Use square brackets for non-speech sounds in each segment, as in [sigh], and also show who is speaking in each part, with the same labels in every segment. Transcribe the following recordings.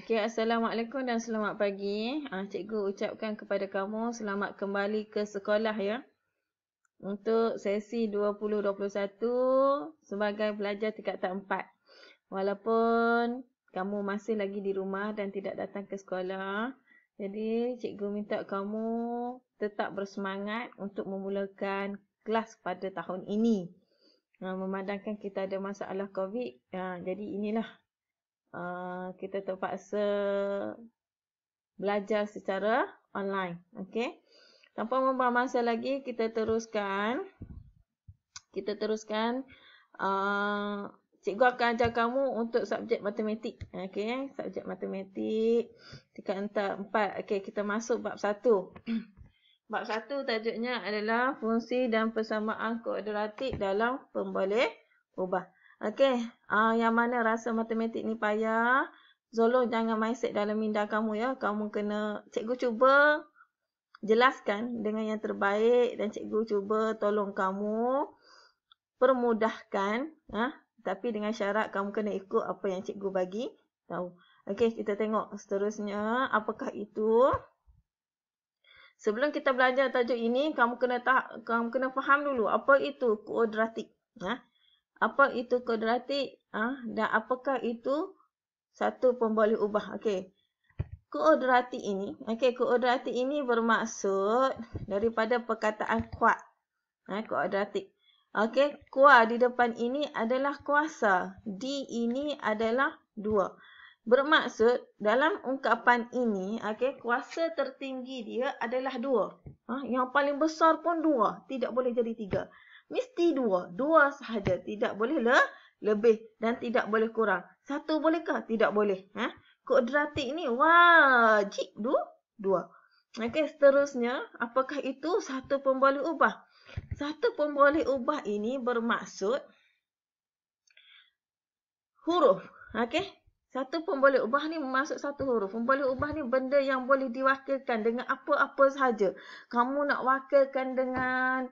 Speaker 1: Okay, Assalamualaikum dan selamat pagi. Ah, cikgu ucapkan kepada kamu selamat kembali ke sekolah ya. Untuk sesi 2021 sebagai pelajar tingkat tempat. Walaupun kamu masih lagi di rumah dan tidak datang ke sekolah. Jadi, cikgu minta kamu tetap bersemangat untuk memulakan kelas pada tahun ini. Ah, memandangkan kita ada masalah COVID, ah, jadi inilah uh, kita terpaksa belajar secara online. okey? Tanpa membuang masa lagi, kita teruskan. Kita teruskan. Uh, cikgu akan ajar kamu untuk subjek matematik. okey? Subjek matematik. Tiga entah empat. okey? Kita masuk bab satu. [clears throat] bab satu tajuknya adalah fungsi dan persamaan kuadratik dalam pemboleh ubah. Okey, uh, yang mana rasa matematik ni payah, Zolo jangan mindset dalam minda kamu ya. Kamu kena, cikgu cuba jelaskan dengan yang terbaik dan cikgu cuba tolong kamu permudahkan. Uh, tapi dengan syarat kamu kena ikut apa yang cikgu bagi tahu. Okey, kita tengok seterusnya apakah itu. Sebelum kita belajar tajuk ini, kamu kena tak, kamu kena faham dulu apa itu kuadratik. Nah, ha? apa itu kuadratik ah ha? dan apakah itu satu pemboleh ubah okey kuadratik ini okey kuadratik ini bermaksud daripada perkataan kuat eh ha, kuadratik okey kuat di depan ini adalah kuasa d ini adalah dua bermaksud dalam ungkapan ini okey kuasa tertinggi dia adalah dua ha? yang paling besar pun dua tidak boleh jadi tiga Mesti dua. Dua sahaja. Tidak boleh le lebih dan tidak boleh kurang. Satu bolehkah? Tidak boleh. Ha? Kodratik ni wajib dua. dua. Okey, seterusnya, apakah itu satu pemboleh ubah? Satu pemboleh ubah ini bermaksud huruf. Okey, satu pemboleh ubah ni bermaksud satu huruf. Pemboleh ubah ni benda yang boleh diwakilkan dengan apa-apa sahaja. Kamu nak wakilkan dengan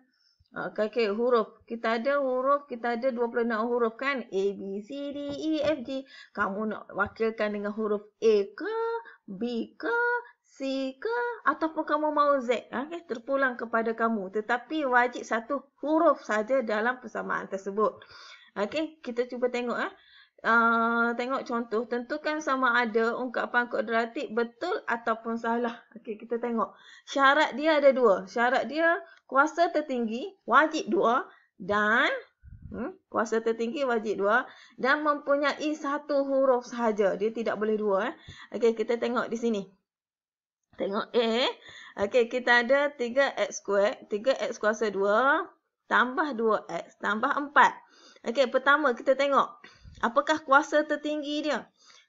Speaker 1: Okey, ah, okay, huruf. Kita ada huruf, kita ada 26 huruf kan? A, B, C, D, E, F, G. Kamu nak wakilkan dengan huruf A ke, B ke, C ke, ataupun kamu mau Z. Ah, okay? Terpulang kepada kamu. Tetapi wajib satu huruf saja dalam persamaan tersebut. Ah, okey, kita cuba tengok. Okey. Eh? Uh, tengok contoh, tentukan sama ada ungkapan kuadratik betul ataupun salah. Okey, kita tengok. Syarat dia ada dua. Syarat dia kuasa tertinggi wajib dua dan hmm, kuasa tertinggi wajib dua dan mempunyai satu huruf sahaja. Dia tidak boleh dua. Eh. Okey, kita tengok di sini. Tengok A. Okey, kita ada 3X square, 3X kuasa 2 tambah 2X tambah 4. Okey, pertama kita tengok. Apakah kuasa tertinggi dia?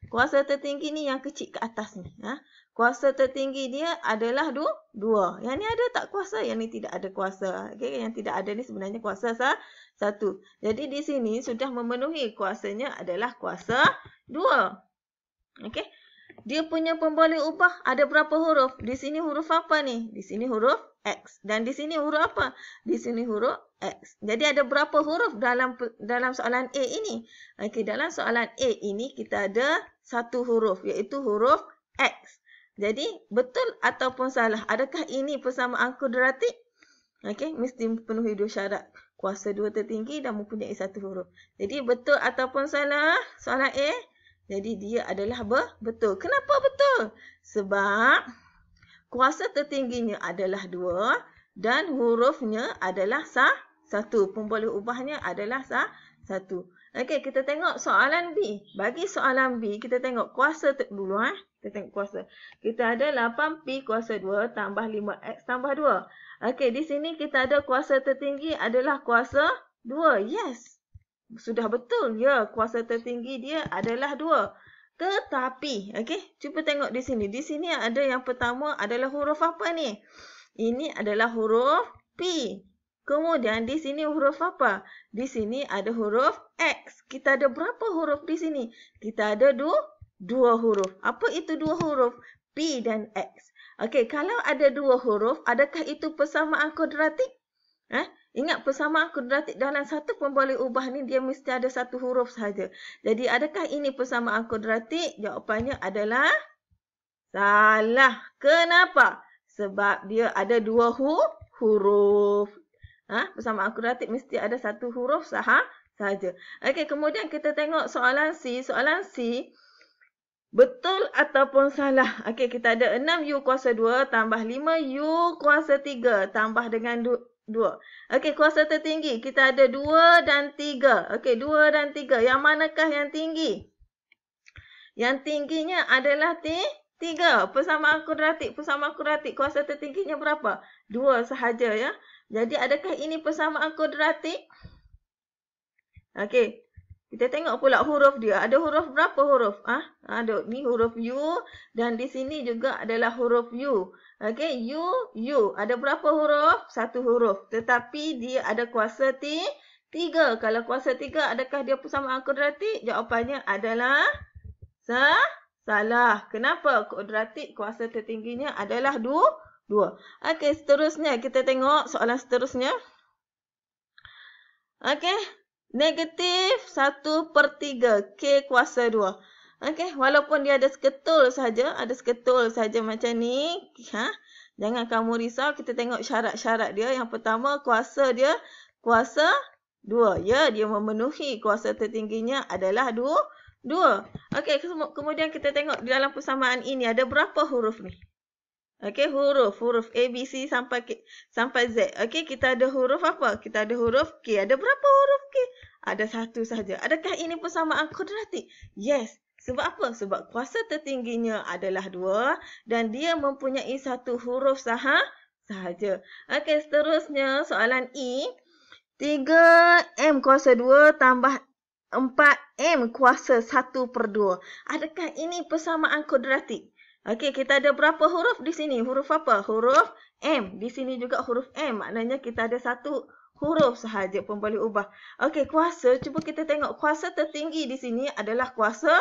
Speaker 1: Kuasa tertinggi ni yang kecil ke atas ni. Ha? Kuasa tertinggi dia adalah du dua. Yang ni ada tak kuasa, yang ni tidak ada kuasa. Okay? Yang tidak ada ni sebenarnya kuasa sah? satu. Jadi di sini sudah memenuhi kuasanya adalah kuasa dua. Okay? Dia punya pemboleh ubah ada berapa huruf? Di sini huruf apa ni? Di sini huruf X. Dan di sini huruf apa? Di sini huruf X. Jadi ada berapa huruf dalam dalam soalan A ini? Okey, dalam soalan A ini kita ada satu huruf iaitu huruf X. Jadi betul ataupun salah? Adakah ini persamaan kuadratik? Okey, mesti penuhi dua syarat. Kuasa dua tertinggi dan mempunyai satu huruf. Jadi betul ataupun salah soalan A? Jadi dia adalah betul. Kenapa betul? Sebab Kuasa tertingginya adalah dua dan hurufnya adalah sah satu. Pemboleh ubahnya adalah sah satu. Okey, kita tengok soalan B. Bagi soalan B, kita tengok kuasa dulu. Eh. Kita tengok kuasa. Kita ada 8P kuasa 2 tambah 5X tambah 2. Okey, di sini kita ada kuasa tertinggi adalah kuasa 2. Yes. Sudah betul. Ya, kuasa tertinggi dia adalah tetapi, okey, cuba tengok di sini. Di sini ada yang pertama adalah huruf apa ni? Ini adalah huruf P. Kemudian di sini huruf apa? Di sini ada huruf X. Kita ada berapa huruf di sini? Kita ada dua, dua huruf. Apa itu dua huruf? P dan X. Okey, kalau ada dua huruf, adakah itu persamaan kuadratik? Eh? Ingat persamaan kuadratik dalam satu pun boleh ubah ni dia mesti ada satu huruf saja. Jadi adakah ini persamaan kuadratik? Jawapannya adalah salah. Kenapa? Sebab dia ada dua hu huruf. Ha? Persamaan kuadratik mesti ada satu huruf sahaja. Okey, kemudian kita tengok soalan C. Soalan C betul ataupun salah. Okey, kita ada 6u kuasa 2 tambah 5u kuasa 3 tambah dengan dua. Okey, kuasa tertinggi. Kita ada dua dan tiga. Okey, dua dan tiga. Yang manakah yang tinggi? Yang tingginya adalah T3. Persamaan kuadratik. Persamaan kuadratik. Kuasa tertingginya berapa? Dua sahaja ya. Jadi adakah ini persamaan kuadratik? Okey. Kita tengok pula huruf dia. Ada huruf berapa huruf? Ah, ha? ada ni huruf U dan di sini juga adalah huruf U. Okey, U, U. Ada berapa huruf? Satu huruf. Tetapi dia ada kuasa T, tiga. Kalau kuasa tiga, adakah dia pun sama kuadratik? Jawapannya adalah sa salah. Kenapa? Kuadratik kuasa tertingginya adalah dua. dua. Okey, seterusnya kita tengok soalan seterusnya. Okey, negatif 1 per 3 K kuasa 2. Okey, walaupun dia ada seketul saja, ada seketul saja macam ni. Ha? Jangan kamu risau, kita tengok syarat-syarat dia. Yang pertama, kuasa dia, kuasa 2. Ya, dia memenuhi kuasa tertingginya adalah 2. 2. Okey, kemudian kita tengok di dalam persamaan ini ada berapa huruf ni? Okey, huruf. Huruf A, B, C sampai K, sampai Z. Okey, kita ada huruf apa? Kita ada huruf K. Ada berapa huruf K? Ada satu saja. Adakah ini persamaan kodratik? Yes. Sebab apa? Sebab kuasa tertingginya adalah dua dan dia mempunyai satu huruf saha sahaja. Okey, seterusnya soalan E. 3M kuasa 2 tambah 4M kuasa 1 per 2. Adakah ini persamaan kodratik? Okey, kita ada berapa huruf di sini? Huruf apa? Huruf M. Di sini juga huruf M. Maknanya kita ada satu huruf sahaja pun boleh ubah. Okey, kuasa. Cuba kita tengok. Kuasa tertinggi di sini adalah kuasa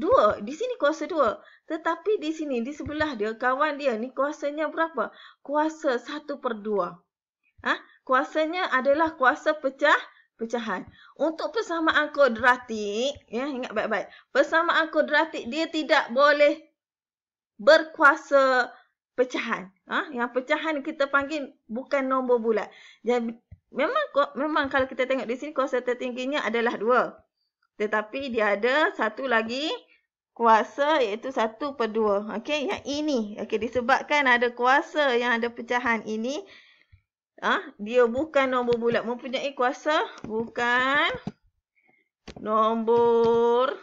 Speaker 1: 2. Di sini kuasa 2. Tetapi di sini, di sebelah dia, kawan dia ni kuasanya berapa? Kuasa 1 per 2. Ha? Kuasanya adalah kuasa pecah pecahan. Untuk persamaan kuadratik, ya ingat baik-baik. Persamaan kuadratik dia tidak boleh berkuasa pecahan. Ha? Yang pecahan kita panggil bukan nombor bulat. Jadi, memang memang kalau kita tengok di sini kuasa tertingginya adalah dua. Tetapi dia ada satu lagi kuasa iaitu satu per dua. Okay? Yang ini okay, disebabkan ada kuasa yang ada pecahan ini. Ha? Dia bukan nombor bulat. Mempunyai kuasa bukan nombor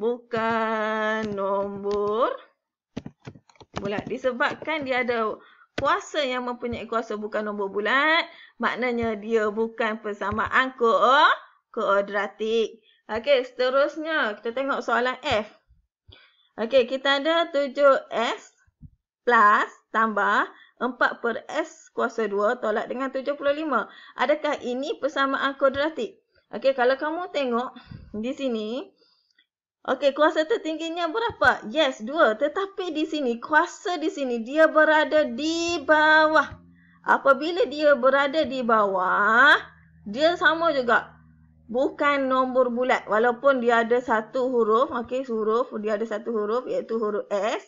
Speaker 1: bukan nombor bulat. Disebabkan dia ada kuasa yang mempunyai kuasa bukan nombor bulat, maknanya dia bukan persamaan ko koordinatik. Okey, seterusnya kita tengok soalan F. Okey, kita ada 7S plus tambah 4 per S kuasa 2 tolak dengan 75. Adakah ini persamaan kuadratik? Okey, kalau kamu tengok di sini, Okey, kuasa tertingginya berapa? Yes, dua. Tetapi di sini, kuasa di sini, dia berada di bawah. Apabila dia berada di bawah, dia sama juga. Bukan nombor bulat. Walaupun dia ada satu huruf, okey, huruf, dia ada satu huruf, iaitu huruf S.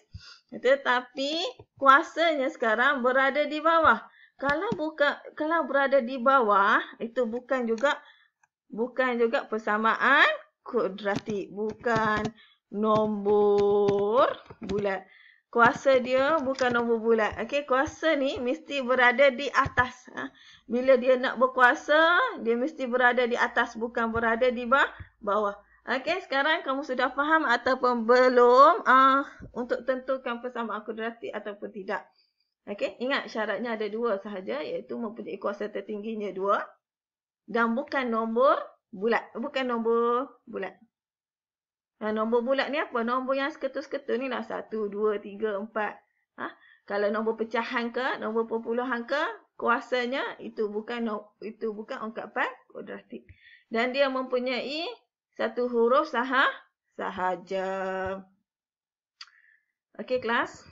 Speaker 1: Tetapi, kuasanya sekarang berada di bawah. Kalau buka, kalau berada di bawah, itu bukan juga, bukan juga persamaan kuadratik bukan nombor bulat. Kuasa dia bukan nombor bulat. Okey, kuasa ni mesti berada di atas. Ha? Bila dia nak berkuasa, dia mesti berada di atas bukan berada di bawah. Okey, sekarang kamu sudah faham ataupun belum uh, untuk tentukan persamaan kuadratik ataupun tidak. Okey, ingat syaratnya ada dua sahaja iaitu mempunyai kuasa tertingginya dua dan bukan nombor bulat. Bukan nombor bulat. Ha, nombor bulat ni apa? Nombor yang seketul-seketul ni lah. Satu, dua, tiga, empat. Ha? Kalau nombor pecahan ke, nombor perpuluhan ke, kuasanya itu bukan itu bukan ungkapan kuadratik. Dan dia mempunyai satu huruf sah sahaja. Okey, kelas.